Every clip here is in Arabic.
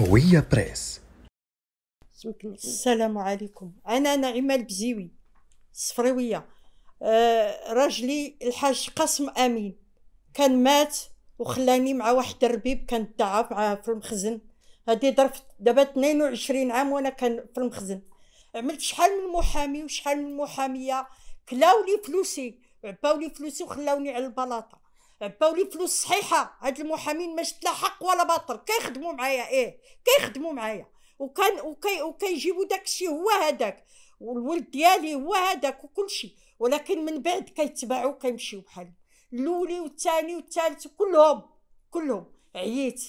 هوية بريس السلام عليكم أنا نعيمة البزيوي الصفروية آه راجلي الحاج قاسم أمين كان مات وخلاني مع واحد الربيب كان تعب معاه في المخزن هادي درفت دابا 22 عام وانا كان في المخزن عملت شحال من محامي وشحال من محاميه كلاولي فلوسي عباولي فلوسي وخلاوني على البلاطه عباو لي فلوس صحيحه هاد المحامين ما شفت لا حق ولا باطل كيخدموا معايا ايه كيخدموا معايا وكان وكي وكيجيبوا داكشي هو هذاك والولد ديالي هو هذاك وكلشي ولكن من بعد كيتباعوا كيمشيو بحال الاولي والثاني والثالث كلهم كلهم عييت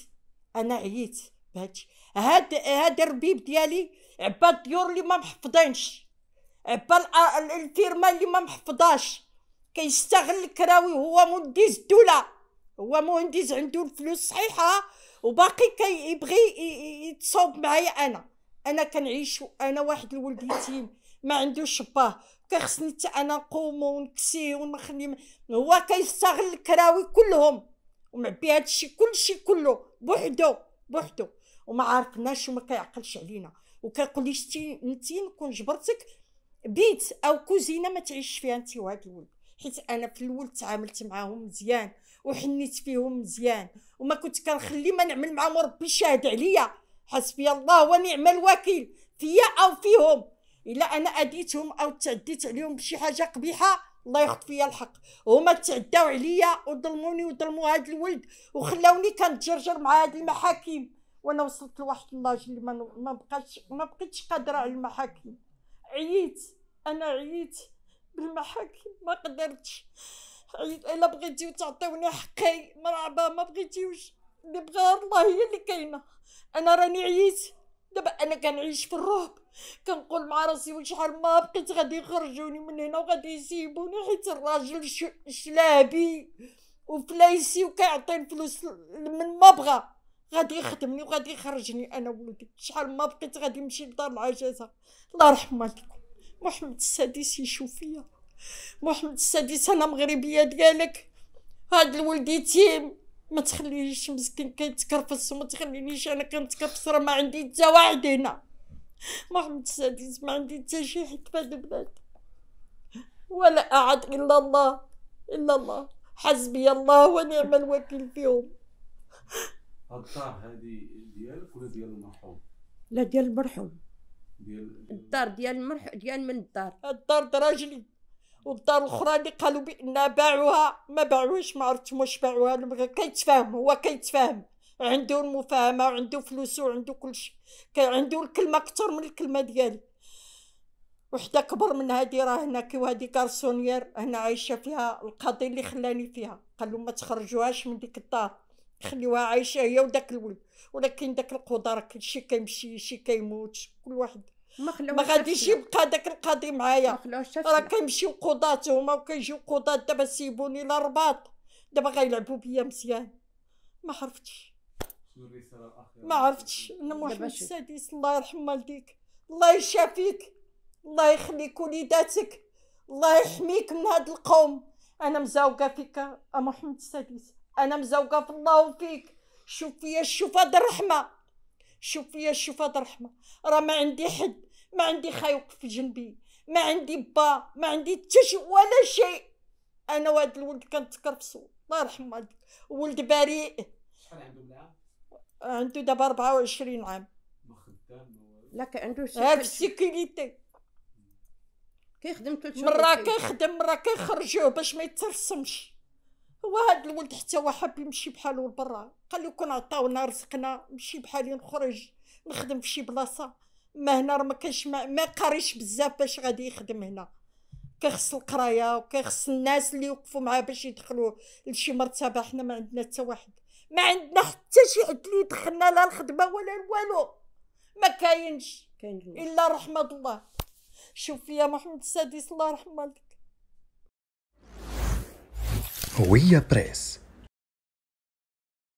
انا عييت بهادشي هاد هاد الربيب ديالي عبا الديور اللي ما محفظينش عبا الفيرما اللي ما محفظاش كيستغل الكراوي هو مهندس الدوله هو مهندس عنده الفلوس صحيحه وباقي كيبغي يتصاوب معايا انا انا كنعيش انا واحد الولد يتيم ما عندوش باه كيخصني حتى انا نقوم ونكسيه ونخلي هو كيستغل الكراوي كلهم ومعبي هادشي كلشي كله بوحدو بوحدو وما عارفناش وما كيعقلش علينا وكيقول لي شتي انت نكون جبرتك بيت او كوزينه ما تعيش فيها انت وهاد الولد حيت انا في الاول تعاملت معاهم مزيان وحنيت فيهم مزيان وما كنت كنخلي ما نعمل معاهم ربي شاهد عليا حسبي الله ونعم الوكيل فيا او فيهم الا انا اذيتهم او تعديت عليهم بشي حاجه قبيحه الله ياخذ فيا الحق هما تعداو عليا وظلموني وظلموا هذا الولد وخلاوني كنتجرجر مع هذه المحاكم وانا وصلت لواحد الله اللي ما بقاش ما بقيتش قادره على المحاكم عييت انا عييت بالمحاكم ما قدرتش الا بغيتيو تعطيوني حقي مرعبه ما بغيتيوش اللي بغا الله هي اللي كاينه انا راني عييت دابا انا كنعيش في الرعب كنقول مع راسي وشحال ما بقيت غادي يخرجوني من هنا وغادي يسيبوني حيت الراجل شلابي وفلايسي وكيعطي الفلوس من ما بغى غادي يخدمني وغادي يخرجني انا ولدي شحال ما بقيت غادي نمشي لدار العجزه الله يرحم والديك محمد السادس يشوف فيا محمد السادس انا مغربيه ديالك هاد الولد يتيم ما تخلينيش مسكين كيتكرفس وما تخلينيش انا كنتكرفس راه ما عندي حتى واحد هنا محمد السادس ما عندي حتى شي حد في هاد البلاد ولا اعد الا الله الا الله حسبي الله ونعم الوكيل فيهم هاد الدار هادي ديالك ولا ديال المرحوم لا ديال المرحوم ديال الدار ديال المرح ديال من الدار الدار دراجلي والدار الاخرى اللي قالوا بان باعوها ما باعوهاش ما عرفتش واش باعوها كيتفاهم هو كيتفاهم عنده المفاهمه وعنده فلوسو وعنده كلشي عنده الكلمه اكثر من الكلمه ديالي وحده كبر من هادي راه هنا كي وهادي كارسونيير هنا عايشه فيها القاضي اللي خلاني فيها قالوا ما تخرجوهاش من ديك الدار تخليوها عايشه هي وداك الولد ولكن داك القدر كل شي كيمشي شي كيموت كل واحد ما ما غاديش يبقى داك القاضي معايا راه كيمشيو قضاة هما وكيجيو قضاة دابا سيبوني للرباط دابا غيلعبوا بيا مزيان ما عرفتش ما عرفتش انا محمد السادس الله يرحم والديك الله يشافيك الله يخليك وليداتك الله يحميك من هاد القوم انا مزاوقه فيك محمد السادس انا مزوقه في الله وفيك شوف فيا هاد الرحمه شوف فيا هاد الرحمه راه ما عندي حد ما عندي خايوق في جنبي ما عندي با ما عندي تش ولا شيء انا وهاد الولد كنتكرفسو الله يرحم والديك ولد بريء شحال عنده عنده دابا 24 عام لا عنده شي هاد السيكوريتي كيخدم 300 مره كيخدم مره كيخرجوه باش ما يترسمش وهاد الولد حتى هو حاب يمشي بحالو لبرا قال له كون عطاونا رزقنا نمشي بحالي نخرج نخدم في شي بلاصه ما هنا راه ما كانش ما, ما قاريش بزاف باش غادي يخدم هنا كيخص القرايه وكيخص الناس اللي يوقفوا معاه باش يدخلوا لشي مرتبه حنا ما عندنا حتى واحد ما عندنا حتى شي حد اللي دخلنا لا الخدمه ولا والو ما كاينش الا رحمه الله شوف يا محمد السادس الله يرحمه O IA Press